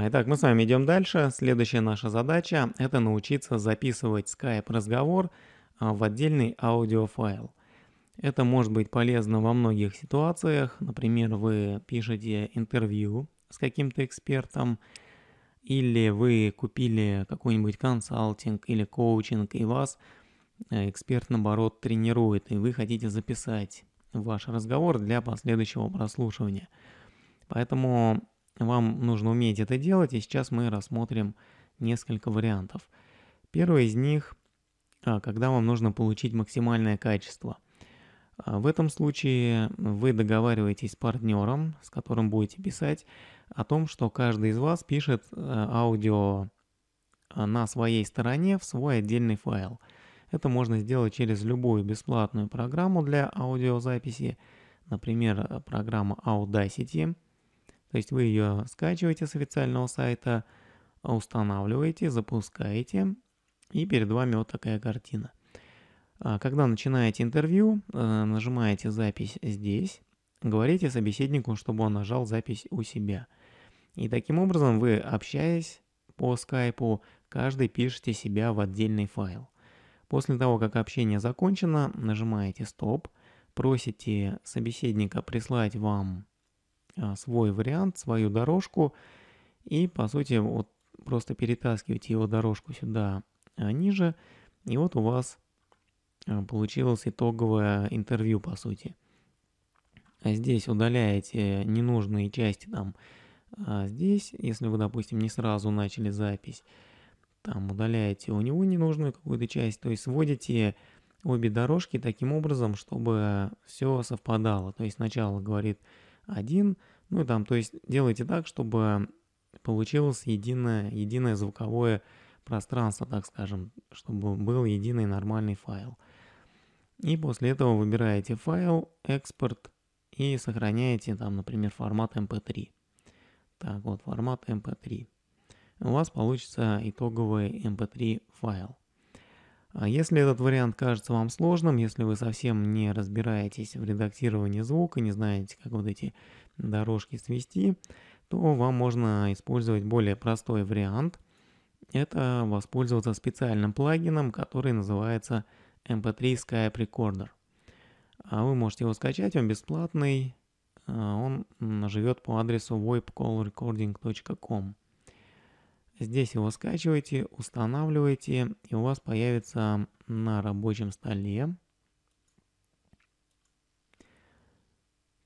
итак, мы с вами идем дальше. Следующая наша задача – это научиться записывать Skype-разговор а, в отдельный аудиофайл. Это может быть полезно во многих ситуациях. Например, вы пишете интервью с каким-то экспертом, или вы купили какой-нибудь консалтинг или коучинг, и вас э, эксперт, наоборот, тренирует, и вы хотите записать ваш разговор для последующего прослушивания. Поэтому вам нужно уметь это делать, и сейчас мы рассмотрим несколько вариантов. Первый из них, а, когда вам нужно получить максимальное качество. А, в этом случае вы договариваетесь с партнером, с которым будете писать, о том, что каждый из вас пишет э, аудио а, на своей стороне в свой отдельный файл. Это можно сделать через любую бесплатную программу для аудиозаписи, например, э, программа Audacity – то есть вы ее скачиваете с официального сайта, устанавливаете, запускаете, и перед вами вот такая картина. А, когда начинаете интервью, э, нажимаете «Запись здесь», говорите собеседнику, чтобы он нажал «Запись у себя». И таким образом вы, общаясь по скайпу, каждый пишете себя в отдельный файл. После того, как общение закончено, нажимаете «Стоп», просите собеседника прислать вам а, свой вариант, свою дорожку, и, по сути, вот просто перетаскиваете его дорожку сюда а, ниже, и вот у вас а, получилось итоговое интервью, по сути. Здесь удаляете ненужные части там. А здесь, если вы, допустим, не сразу начали запись, там удаляете у него ненужную какую-то часть, то есть сводите обе дорожки таким образом, чтобы все совпадало. То есть сначала говорит один, ну и там, то есть делайте так, чтобы получилось единое, единое звуковое пространство, так скажем, чтобы был единый нормальный файл. И после этого выбираете файл, экспорт и сохраняете там, например, формат mp3. Эм так, вот формат mp3. Эм У вас получится итоговый mp3 эм файл. А если этот вариант кажется вам сложным, если вы совсем не разбираетесь в редактировании звука, не знаете, как вот эти дорожки свести, то вам можно использовать более простой вариант. Это воспользоваться специальным плагином, который называется MP3 Skype Recorder. А вы можете его скачать, он бесплатный, а он живет по адресу voipcallrecording.com. Здесь его скачиваете, устанавливаете, и у вас появится на рабочем столе.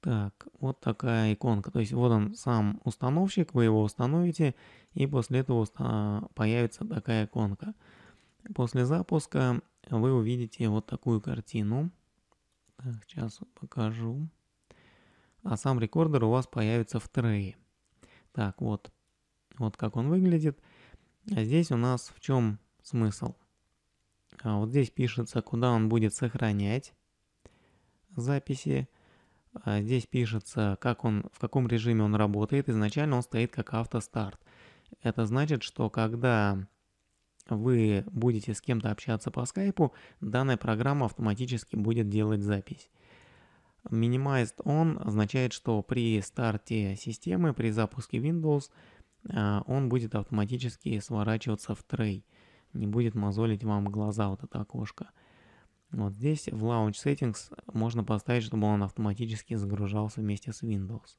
Так, вот такая иконка. То есть вот он сам установщик, вы его установите, и после этого появится такая иконка. После запуска вы увидите вот такую картину. Так, сейчас покажу. А сам рекордер у вас появится в трее. Так, вот вот как он выглядит. А здесь у нас в чем смысл? А вот здесь пишется, куда он будет сохранять записи. А здесь пишется, как он, в каком режиме он работает. Изначально он стоит как автостарт. Это значит, что когда вы будете с кем-то общаться по скайпу, данная программа автоматически будет делать запись. Minimized on означает, что при старте системы, при запуске Windows – а, он будет автоматически сворачиваться в трей, не будет мозолить вам глаза вот это окошко. Вот здесь в Launch Settings можно поставить, чтобы он автоматически загружался вместе с Windows.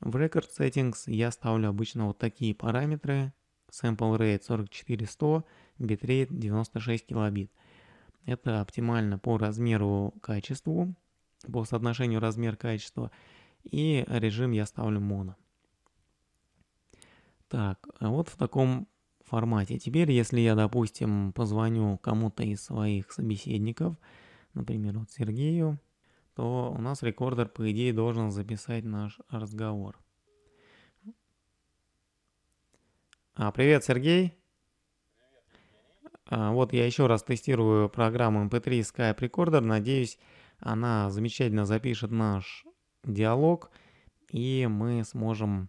В Record Settings я ставлю обычно вот такие параметры. Sample Rate 44100, Bitrate 96 килобит. Это оптимально по размеру качеству, по соотношению размер-качество. И режим я ставлю моно. Так, а вот в таком формате. Теперь, если я, допустим, позвоню кому-то из своих собеседников, например, вот Сергею, то у нас рекордер, по идее, должен записать наш разговор. А, привет, Сергей. Привет, а, вот я еще раз тестирую программу MP3 эм Skype Recorder. Надеюсь, она замечательно запишет наш диалог, и мы сможем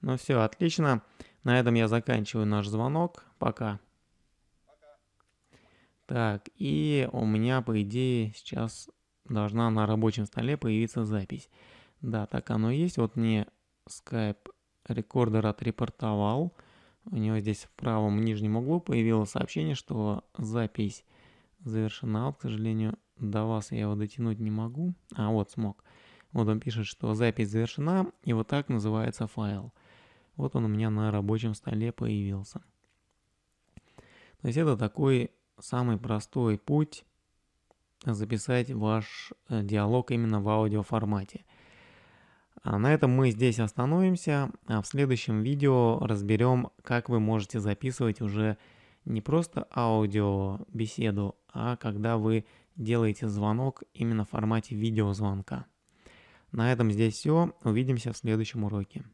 Ну все, отлично. На этом я заканчиваю наш звонок. Пока. Пока. Так, и у меня, по идее, сейчас должна на рабочем столе появиться запись. Да, так оно и есть. Вот мне Skype рекордер отрепортовал. У него здесь в правом нижнем углу появилось сообщение, что запись завершена. Вот, к сожалению, до вас я его дотянуть не могу. А, вот смог. Вот он пишет, что запись завершена, и вот так называется файл. Вот он у меня на рабочем столе появился. То есть это такой самый простой путь записать ваш э, диалог именно в аудиоформате. А на этом мы здесь остановимся, а в следующем видео разберем, как вы можете записывать уже не просто аудиобеседу, а когда вы делаете звонок именно в формате видеозвонка. На этом здесь все. Увидимся в следующем уроке.